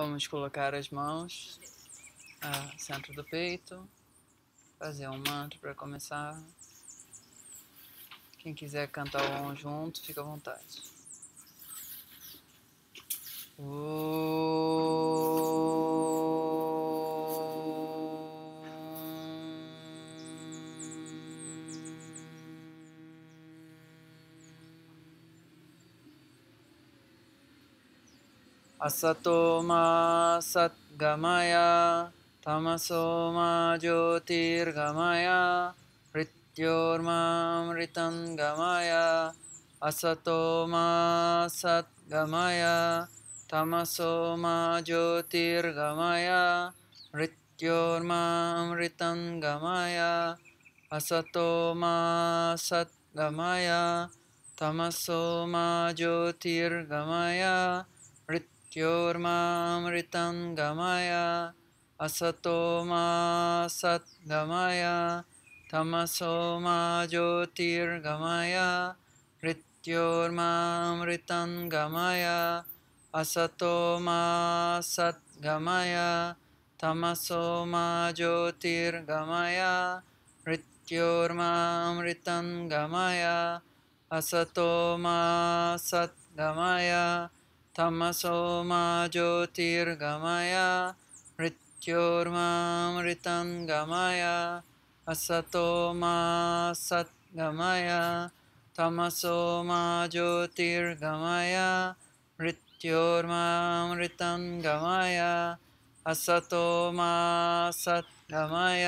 Vamos colocar as mãos no ah, centro do peito, fazer um mantra para começar. Quem quiser cantar o um junto, fica à vontade. Oh. असतो मा सद्गमय तमसो मा ज्योतिर्गमय मृत्योर्मामृतं गमय असतो मा सद्गमय तमसो मा ज्योतिर्गमय मृत्योर्मामृतं गमय असतो मा सद्गमय तमसो मा ज्योतिर्गमय मृत्यु ज्योर्मामृतं गमय असतो मा सद्गमय तमसो मा ज्योतिर्गमय मृत्योर्मामृतं गमय असतो मा सद्गमय तमसो मा ज्योतिर्गमय मृत्योर्मामृतं गमय असतो मा सद्गमय तमसो मा ज्योतिर्गमय मृत्योर्मामृतं गमय असतो मा सद्गमय तमसो मा ज्योतिर्गमय मृत्योर्मामृतं गमय असतो मा सद्गमय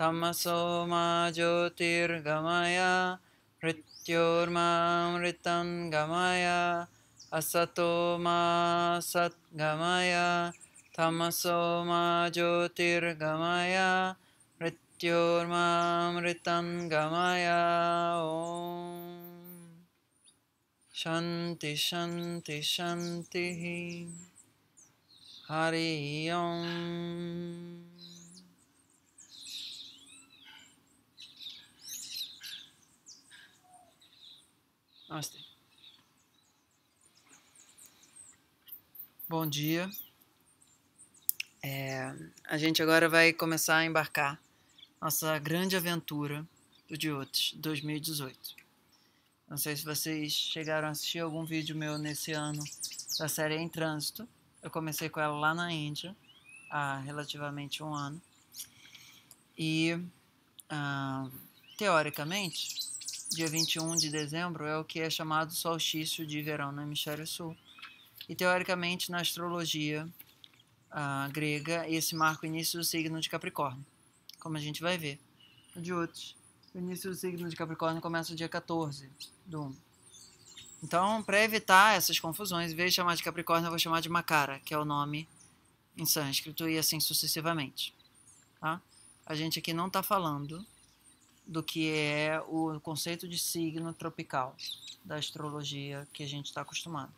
तमसो मा ज्योतिर्गमय मृत्योर्मामृतं असतो मा सद्गमय तमसो मा ज्योतिर्गमया मृत्योर्मामृतं गमया ॐन्ति षन्ति शन्तिः हरियं अस्ति Bom dia. É, a gente agora vai começar a embarcar nossa grande aventura do Diotes 2018. Não sei se vocês chegaram a assistir algum vídeo meu nesse ano da série Em Trânsito. Eu comecei com ela lá na Índia, há relativamente um ano. E, ah, teoricamente, dia 21 de dezembro é o que é chamado solstício de verão no hemisfério sul e teoricamente, na astrologia uh, grega, esse marca é o início do signo de Capricórnio, como a gente vai ver de outros. O início do signo de Capricórnio começa no dia 14 do 1. Então, para evitar essas confusões, em vez de chamar de Capricórnio, eu vou chamar de Macara, que é o nome em sânscrito, e assim sucessivamente. Tá? A gente aqui não está falando do que é o conceito de signo tropical da astrologia que a gente está acostumado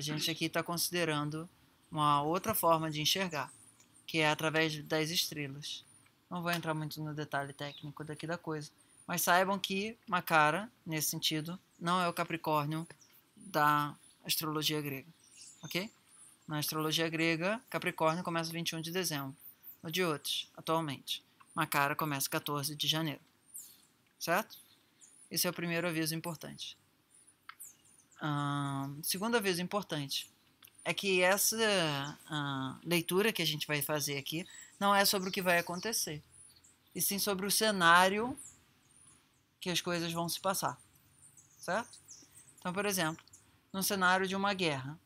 a gente aqui está considerando uma outra forma de enxergar, que é através das estrelas. Não vou entrar muito no detalhe técnico daqui da coisa, mas saibam que Macara, nesse sentido, não é o Capricórnio da astrologia grega, ok? Na astrologia grega, Capricórnio começa 21 de dezembro, no de outros, atualmente. Macara começa 14 de janeiro, certo? Esse é o primeiro aviso importante segunda vez importante é que essa uh, leitura que a gente vai fazer aqui não é sobre o que vai acontecer, e sim sobre o cenário que as coisas vão se passar, certo? Então, por exemplo, no cenário de uma guerra,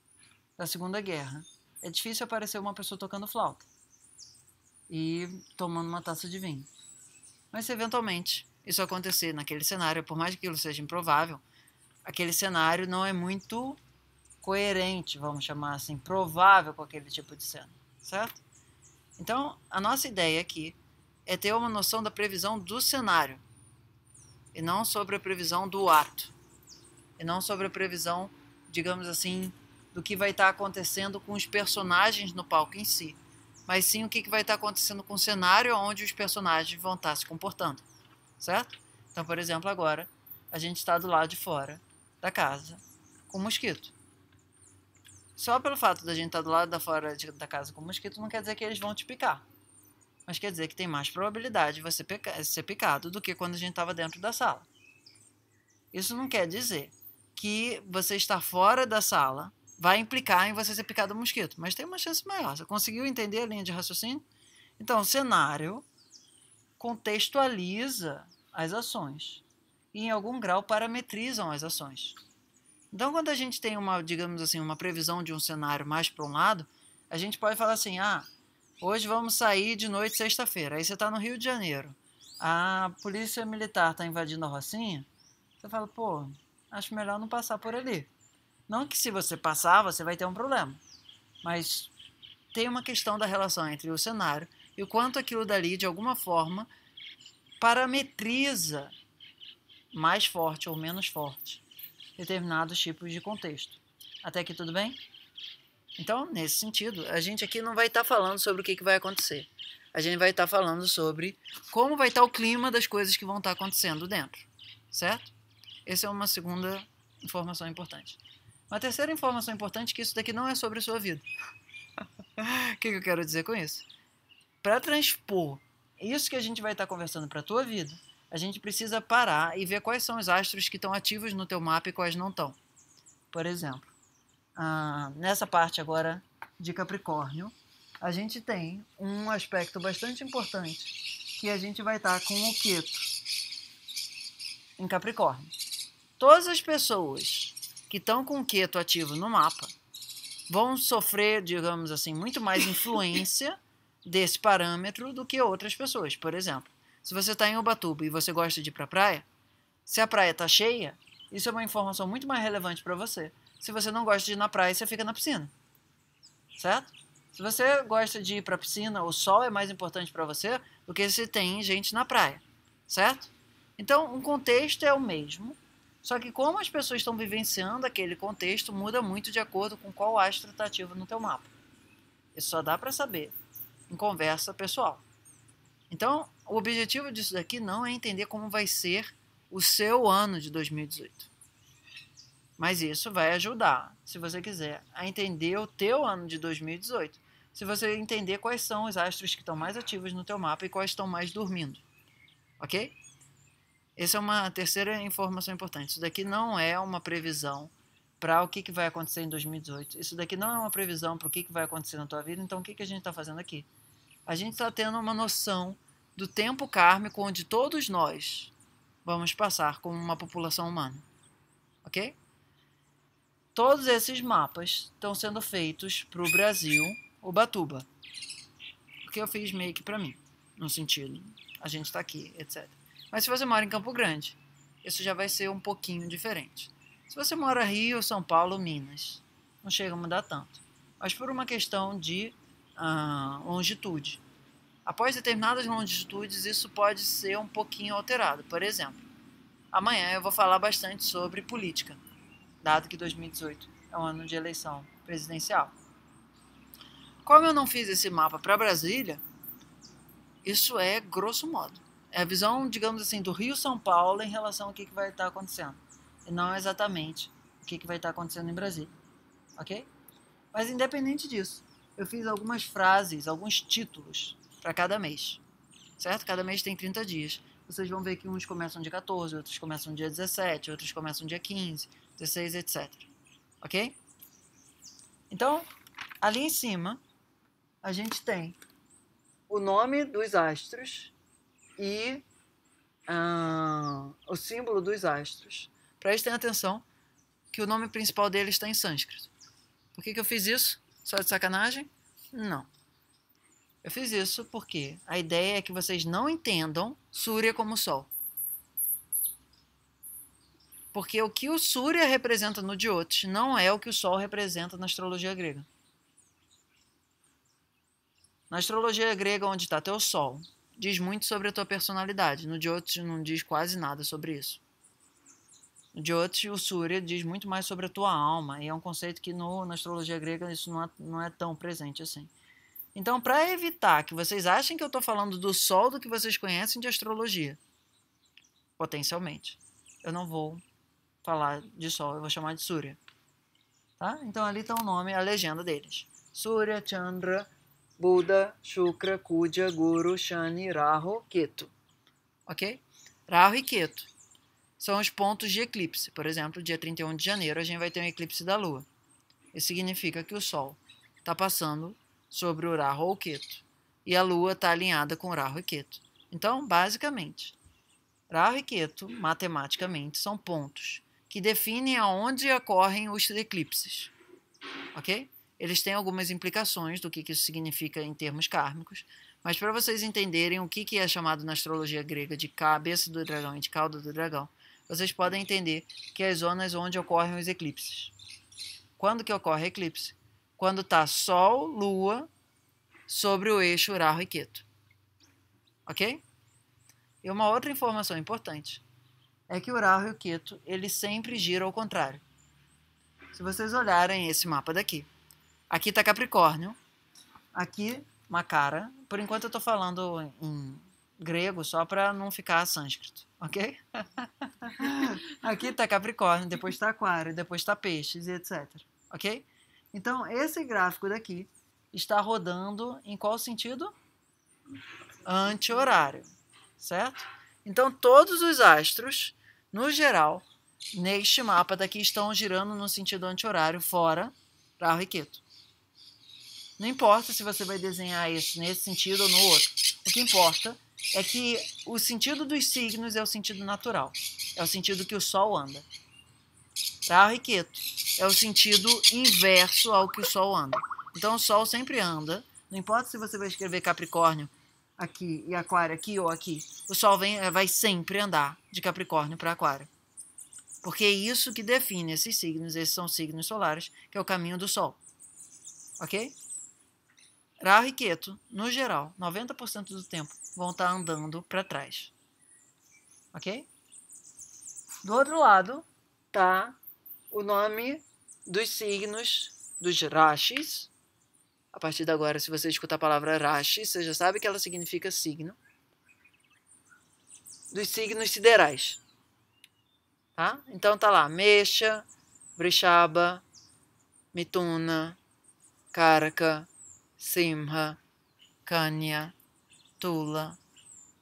da Segunda Guerra, é difícil aparecer uma pessoa tocando flauta e tomando uma taça de vinho. Mas se eventualmente isso acontecer naquele cenário, por mais que aquilo seja improvável, aquele cenário não é muito coerente, vamos chamar assim, provável com aquele tipo de cena, certo? Então, a nossa ideia aqui é ter uma noção da previsão do cenário e não sobre a previsão do ato e não sobre a previsão, digamos assim, do que vai estar acontecendo com os personagens no palco em si, mas sim o que vai estar acontecendo com o cenário onde os personagens vão estar se comportando, certo? Então, por exemplo, agora a gente está do lado de fora da casa com mosquito. Só pelo fato da gente estar tá do lado da fora de, da casa com mosquito não quer dizer que eles vão te picar. Mas quer dizer que tem mais probabilidade de você pica, ser picado do que quando a gente estava dentro da sala. Isso não quer dizer que você estar fora da sala vai implicar em você ser picado por mosquito, mas tem uma chance maior. Você conseguiu entender a linha de raciocínio? Então, cenário contextualiza as ações e em algum grau parametrizam as ações. Então, quando a gente tem uma, digamos assim, uma previsão de um cenário mais para um lado, a gente pode falar assim: ah, hoje vamos sair de noite sexta-feira. Aí você está no Rio de Janeiro, a polícia militar está invadindo a Rocinha. Você fala: pô, acho melhor não passar por ali. Não que se você passar, você vai ter um problema, mas tem uma questão da relação entre o cenário e o quanto aquilo dali, de alguma forma, parametriza mais forte ou menos forte determinados tipos de contexto. Até aqui tudo bem? Então, nesse sentido, a gente aqui não vai estar tá falando sobre o que, vai acontecer. A gente vai estar tá falando sobre como vai estar tá o clima das coisas que vão estar acontecendo dentro, certo? Essa é uma segunda informação importante. Uma terceira informação importante é que isso daqui não é sobre a sua vida. O que, que eu quero dizer com isso? Para transpor isso que a gente vai estar conversando para a tua vida, a gente precisa parar e ver quais são os astros que estão ativos no teu mapa e quais não estão. Por exemplo, ah, nessa parte agora de Capricórnio, a gente tem um aspecto bastante importante, que a gente vai estar tá com o queto em Capricórnio. Todas as pessoas que estão com o queto ativo no mapa vão sofrer, digamos assim, muito mais influência desse parâmetro do que outras pessoas, por exemplo. Se você está em Ubatuba e você gosta de ir para a praia, se a praia está cheia, isso é uma informação muito mais relevante para você. Se você não gosta de ir na praia, você fica na piscina. Certo? Se você gosta de ir para a piscina, o sol é mais importante para você do que se tem gente na praia. Certo? Então, o um contexto é o mesmo, só que como as pessoas estão vivenciando aquele contexto muda muito de acordo com qual astro está ativo no teu mapa. Isso só dá para saber em conversa pessoal. Então, o objetivo disso daqui não é entender como vai ser o seu ano de 2018. Mas isso vai ajudar, se você quiser, a entender o teu ano de 2018. Se você entender quais são os astros que estão mais ativos no teu mapa e quais estão mais dormindo. OK? Essa é uma terceira informação importante. Isso daqui não é uma previsão para o que, que vai acontecer em 2018. Isso daqui não é uma previsão para o que, que vai acontecer na tua vida. Então, o que, que a gente está fazendo aqui? A gente está tendo uma noção do tempo kármico onde todos nós vamos passar como uma população humana. Ok? Todos esses mapas estão sendo feitos para o Brasil, Ubatuba. Batuba, porque eu fiz meio que para mim, no sentido, a gente está aqui, etc. Mas se você mora em Campo Grande, isso já vai ser um pouquinho diferente. Se você mora Rio, São Paulo, Minas, não chega a mudar tanto. Mas por uma questão de ah, longitude. Após determinadas longitudes, isso pode ser um pouquinho alterado. Por exemplo, amanhã eu vou falar bastante sobre política, dado que 2018 é um ano de eleição presidencial. Como eu não fiz esse mapa para Brasília, isso é grosso modo. É a visão, digamos assim, do Rio-São Paulo em relação ao que, que vai estar tá acontecendo. E não exatamente o que, que vai estar tá acontecendo em Brasília. Ok? Mas independente disso, eu fiz algumas frases, alguns títulos para cada mês. Certo? Cada mês tem 30 dias. Vocês vão ver que uns começam dia 14, outros começam dia 17, outros começam dia 15, 16, etc. Ok? Então, ali em cima, a gente tem o nome dos astros e ah, o símbolo dos astros. Prestem atenção que o nome principal dele está em sânscrito. Por que, que eu fiz isso? Só de sacanagem? Não. Eu fiz isso porque a ideia é que vocês não entendam Surya como sol. Porque o que o Surya representa no Jyotish não é o que o Sol representa na astrologia grega. Na astrologia grega, onde está teu Sol, diz muito sobre a tua personalidade. No Jyotish não diz quase nada sobre isso. No Jyotish, o Surya diz muito mais sobre a tua alma. E é um conceito que no, na astrologia grega isso não é, não é tão presente assim. Então, para evitar que vocês achem que eu estou falando do sol do que vocês conhecem de astrologia, potencialmente, eu não vou falar de sol, eu vou chamar de Surya. Tá? Então, ali está o nome, a legenda deles. Surya, Chandra, Buda, Shukra, Kudya, Guru, Shani, Rahu, Ketu. Ok? Rahu e Ketu são os pontos de eclipse. Por exemplo, dia 31 de janeiro a gente vai ter um eclipse da Lua. Isso significa que o Sol está passando sobre o Rahu ou Ketu. E a Lua está alinhada com o Rahu e Ketu. Então, basicamente, Rahu e Ketu, matematicamente, são pontos que definem aonde ocorrem os eclipses. Ok? Eles têm algumas implicações do que, isso significa em termos kármicos, mas para vocês entenderem o que, que é chamado na astrologia grega de cabeça do dragão e de cauda do dragão, vocês podem entender que é as zonas onde ocorrem os eclipses. Quando que ocorre eclipse? quando está Sol, Lua, sobre o eixo Urano e Queto. Ok? E uma outra informação importante é que o Urano e o Queto, ele sempre gira ao contrário. Se vocês olharem esse mapa daqui, aqui está Capricórnio, aqui Macara. Por enquanto eu estou falando em grego só para não ficar sânscrito, ok? aqui está Capricórnio, depois está Aquário, depois está Peixes e etc, ok? Então, esse gráfico daqui está rodando em qual sentido? Anti-horário, certo? Então, todos os astros, no geral, neste mapa daqui estão girando no sentido anti-horário, fora para Riqueto. Não importa se você vai desenhar isso nesse sentido ou no outro. O que importa é que o sentido dos signos é o sentido natural. É o sentido que o Sol anda. Para Riqueto é o sentido inverso ao que o Sol anda. Então o Sol sempre anda, não importa se você vai escrever Capricórnio aqui e Aquário aqui ou aqui, o Sol vem, eh, vai sempre andar de Capricórnio para Aquário. Porque é isso que define esses signos, esses são signos solares, que é o caminho do Sol. Ok? Rahu e Keto, no geral, 90% do tempo, vão estar tá andando para trás. Ok? Do outro lado, tá o nome dos signos dos rashis. A partir de agora, se você escutar a palavra rashi, você já sabe que ela significa signo. Dos signos siderais. Tá? Então tá lá, Mexa, Brishaba, Mituna, Karaka, Simha, Kanya, Tula,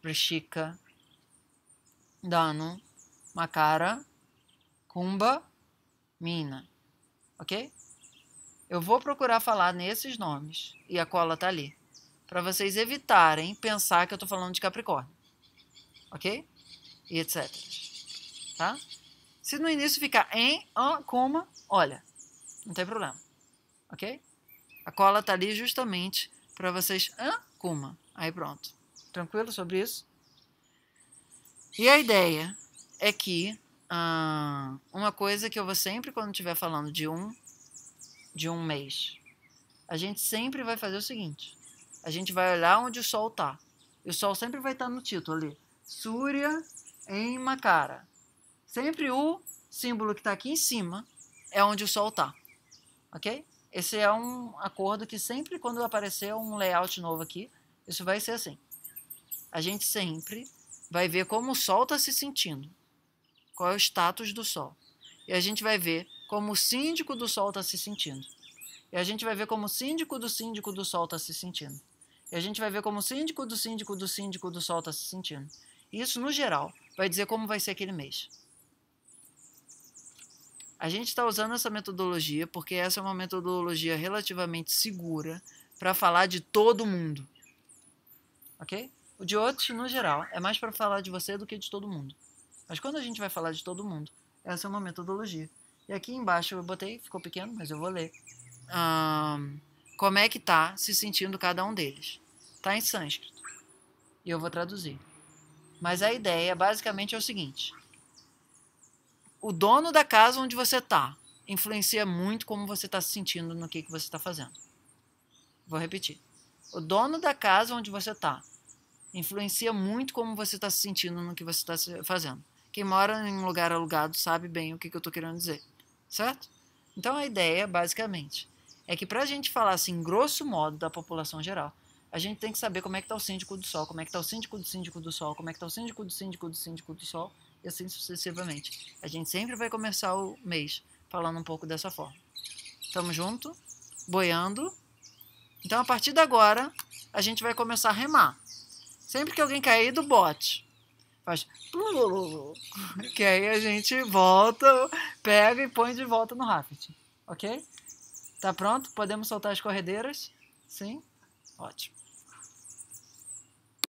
Vrishika, dano Makara, kumba Mina. Ok? Eu vou procurar falar nesses nomes. E a cola tá ali. Para vocês evitarem pensar que eu tô falando de Capricórnio. Ok? E etc. Tá? Se no início ficar em, an, coma, olha, não tem problema. Ok? A cola tá ali justamente para vocês an, coma. Aí pronto. Tranquilo sobre isso? E a ideia é que ah, uma coisa que eu vou sempre, quando estiver falando de um, de um mês, a gente sempre vai fazer o seguinte: a gente vai olhar onde o sol tá E o sol sempre vai estar tá no título ali: Surya em Macara Sempre o símbolo que está aqui em cima é onde o sol tá Ok? Esse é um acordo que sempre, quando aparecer um layout novo aqui, isso vai ser assim. A gente sempre vai ver como o sol está se sentindo qual é o status do Sol. E a gente vai ver como o síndico do Sol está se sentindo. E a gente vai ver como o síndico do síndico do Sol está se sentindo. E a gente vai ver como o síndico do síndico do síndico do Sol está se sentindo. E isso, no geral, vai dizer como vai ser aquele mês. A gente está usando essa metodologia porque essa é uma metodologia relativamente segura para falar de todo mundo. Ok? O de outros, no geral, é mais para falar de você do que de todo mundo. Mas quando a gente vai falar de todo mundo, essa é uma metodologia. E aqui embaixo eu botei, ficou pequeno, mas eu vou ler. Um, como é que tá se sentindo cada um deles? Tá em sânscrito. E eu vou traduzir. Mas a ideia basicamente é o seguinte: o dono da casa onde você tá influencia muito como você está se sentindo no que, que você está fazendo. Vou repetir. O dono da casa onde você tá influencia muito como você está se sentindo no que você está fazendo. Quem mora em um lugar alugado sabe bem o que, que eu estou querendo dizer, certo? Então a ideia, basicamente, é que para a gente falar assim, grosso modo, da população geral, a gente tem que saber como é que está o síndico do sol, como é que está o síndico do síndico do sol, como é que está o síndico do síndico do síndico do sol, e assim sucessivamente. A gente sempre vai começar o mês falando um pouco dessa forma. Tamo junto, boiando. Então, a partir de agora, a gente vai começar a remar. Sempre que alguém cair do bote faz que aí a gente volta, pega e põe de volta no rafting, ok? Tá pronto? Podemos soltar as corredeiras? Sim? Ótimo.